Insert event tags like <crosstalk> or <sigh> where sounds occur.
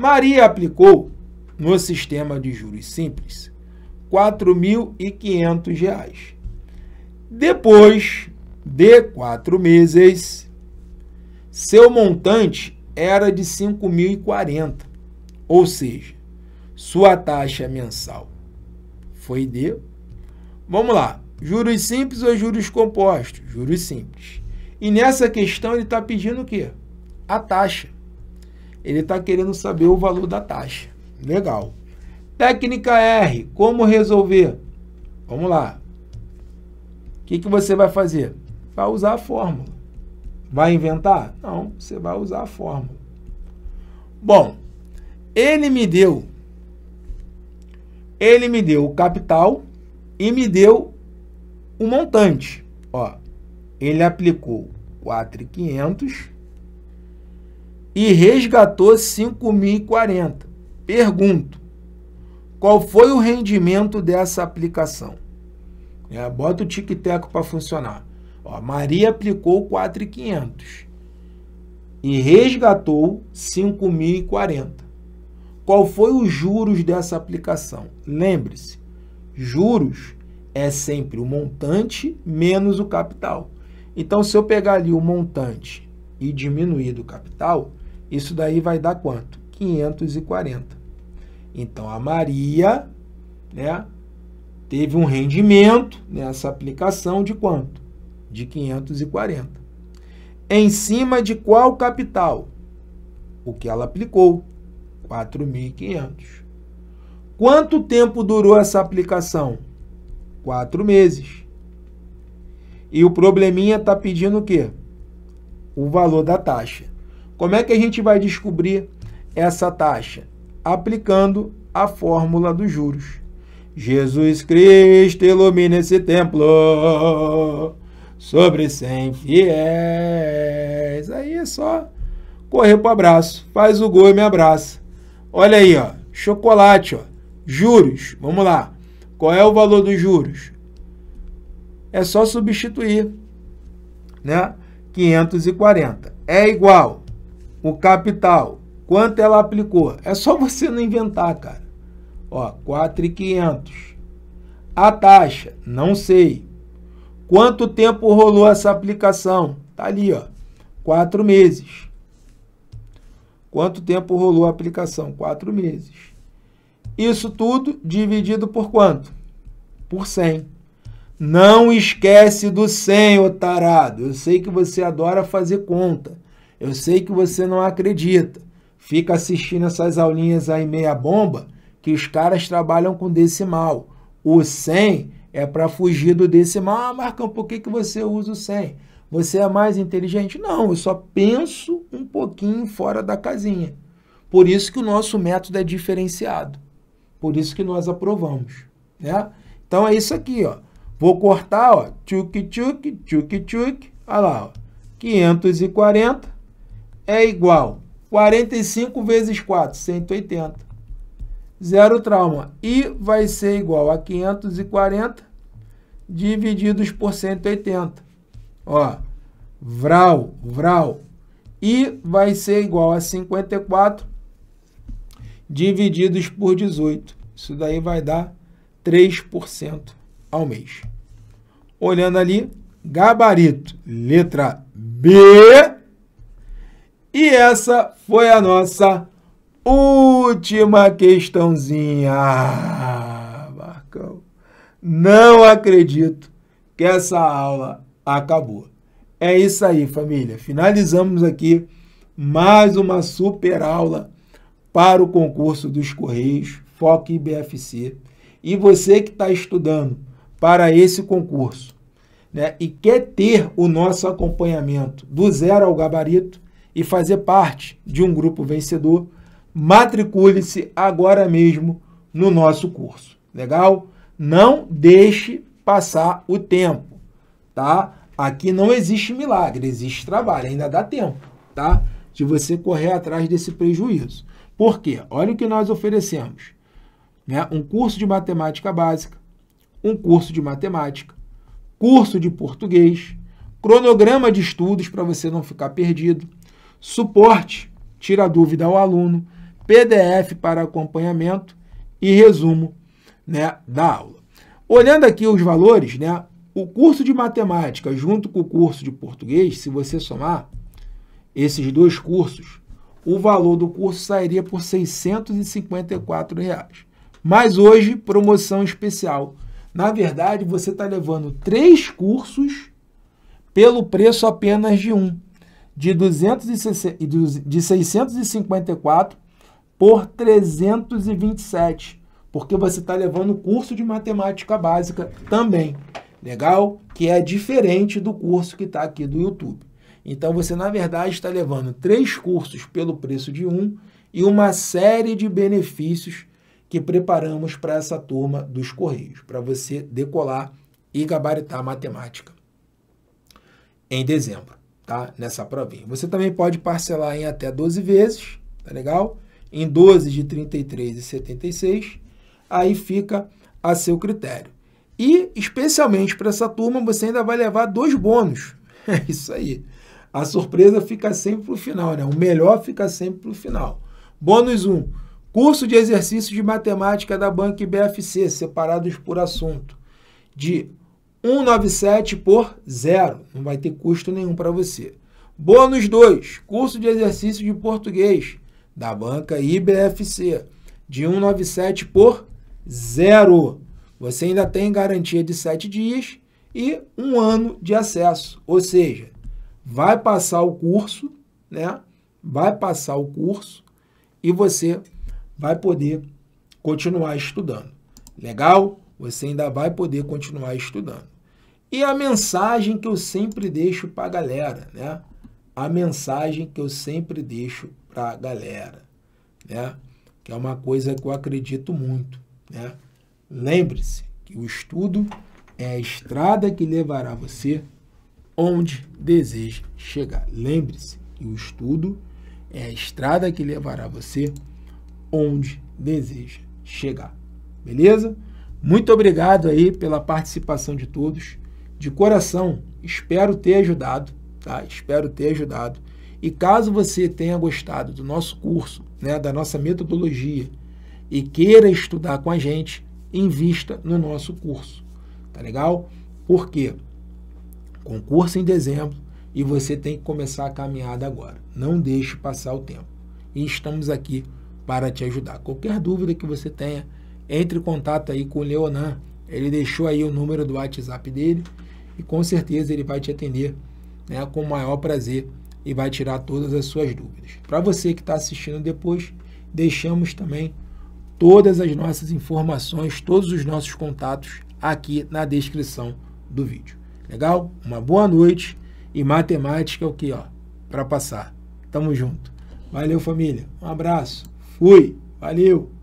Maria aplicou no sistema de juros simples R$ 4.500. Depois de quatro meses, seu montante era de 5.040, ou seja, sua taxa mensal foi de. Vamos lá, juros simples ou juros compostos? Juros simples. E nessa questão ele está pedindo o quê? A taxa. Ele está querendo saber o valor da taxa. Legal. Técnica R, como resolver? Vamos lá. O que, que você vai fazer? Vai usar a fórmula. Vai inventar? Não, você vai usar a fórmula. Bom, ele me deu ele me deu o capital e me deu o montante. Ó, ele aplicou 4,500 e resgatou 5.040. Pergunto, qual foi o rendimento dessa aplicação? É, bota o tic-teco para funcionar. Ó, Maria aplicou 4,500 e resgatou 5.040. Qual foi os juros dessa aplicação? Lembre-se, juros é sempre o montante menos o capital. Então, se eu pegar ali o montante e diminuir do capital, isso daí vai dar quanto? 540. Então a Maria, né, teve um rendimento nessa aplicação de quanto? De 540. Em cima de qual capital? O que ela aplicou, 4.500. Quanto tempo durou essa aplicação? Quatro meses. E o probleminha está pedindo o quê? O valor da taxa. Como é que a gente vai descobrir essa taxa? Aplicando a fórmula dos juros. Jesus Cristo ilumina esse templo sobre cem fiéis. Aí é só correr para o abraço. Faz o gol e me abraça. Olha aí, ó. Chocolate, ó. Juros. Vamos lá. Qual é o valor dos juros? É só substituir, né? 540 é igual o capital, quanto ela aplicou? É só você não inventar, cara. Ó, 4,500. A taxa, não sei. Quanto tempo rolou essa aplicação? Tá ali, ó. Quatro meses. Quanto tempo rolou a aplicação? Quatro meses. Isso tudo dividido por quanto? Por 100. Não esquece do 100, otarado. Eu sei que você adora fazer conta. Eu sei que você não acredita. Fica assistindo essas aulinhas aí meia bomba, que os caras trabalham com decimal. O 100 é para fugir do decimal. Ah, Marcão, por que, que você usa o 100? Você é mais inteligente? Não, eu só penso um pouquinho fora da casinha. Por isso que o nosso método é diferenciado. Por isso que nós aprovamos, né? Então é isso aqui, ó. Vou cortar, ó, tchuk tchuk tchuk tchuk. Olha lá, ó. 540 é igual 45 vezes 4, 180. Zero trauma. E vai ser igual a 540 divididos por 180. Ó, vral, vral. E vai ser igual a 54 divididos por 18. Isso daí vai dar 3% ao mês. Olhando ali, gabarito, letra B e essa foi a nossa última questãozinha. Ah, Marcão, não acredito que essa aula acabou. É isso aí, família. Finalizamos aqui mais uma super aula para o concurso dos Correios Foque e BFC. E você que está estudando para esse concurso né, e quer ter o nosso acompanhamento do zero ao gabarito, e fazer parte de um grupo vencedor, matricule-se agora mesmo no nosso curso. Legal? Não deixe passar o tempo, tá? Aqui não existe milagre, existe trabalho, ainda dá tempo, tá? De você correr atrás desse prejuízo. Por quê? Olha o que nós oferecemos. Né? Um curso de matemática básica, um curso de matemática, curso de português, cronograma de estudos para você não ficar perdido, suporte, tira dúvida ao aluno, PDF para acompanhamento e resumo né, da aula. Olhando aqui os valores, né, o curso de matemática junto com o curso de português, se você somar esses dois cursos, o valor do curso sairia por R$ 654. Reais. Mas hoje, promoção especial. Na verdade, você está levando três cursos pelo preço apenas de um de, 260, de 654 por 327, porque você está levando o curso de matemática básica também, legal? Que é diferente do curso que está aqui do YouTube. Então você, na verdade, está levando três cursos pelo preço de um e uma série de benefícios que preparamos para essa turma dos Correios, para você decolar e gabaritar matemática em dezembro tá? Nessa provinha. Você também pode parcelar em até 12 vezes, tá legal? Em 12 de 33 e 76, aí fica a seu critério. E especialmente para essa turma, você ainda vai levar dois bônus. <laughs> É isso aí. A surpresa fica sempre para o final, né? O melhor fica sempre para o final. Bônus 1. Um, curso de exercícios de matemática da Banca BFC, separados por assunto, de 197 por zero. Não vai ter custo nenhum para você. Bônus 2, curso de exercício de português da banca IBFC, de 197 por zero. Você ainda tem garantia de 7 dias e um ano de acesso. Ou seja, vai passar o curso, né? Vai passar o curso e você vai poder continuar estudando. Legal? Você ainda vai poder continuar estudando. E a mensagem que eu sempre deixo para a galera, né? A mensagem que eu sempre deixo para a galera, né? Que é uma coisa que eu acredito muito, né? Lembre-se que o estudo é a estrada que levará você onde deseja chegar. Lembre-se que o estudo é a estrada que levará você onde deseja chegar. Beleza? Muito obrigado aí pela participação de todos. De coração, espero ter ajudado, tá? Espero ter ajudado. E caso você tenha gostado do nosso curso, né, da nossa metodologia e queira estudar com a gente, invista no nosso curso. Tá legal? Por quê? Concurso em dezembro e você tem que começar a caminhada agora. Não deixe passar o tempo. E estamos aqui para te ajudar. Qualquer dúvida que você tenha, entre em contato aí com o Leonan. Ele deixou aí o número do WhatsApp dele e com certeza ele vai te atender né, com o maior prazer e vai tirar todas as suas dúvidas. Para você que está assistindo depois, deixamos também todas as nossas informações, todos os nossos contatos aqui na descrição do vídeo. Legal? Uma boa noite e matemática é o que, ó, para passar. Tamo junto. Valeu, família. Um abraço. Fui. Valeu.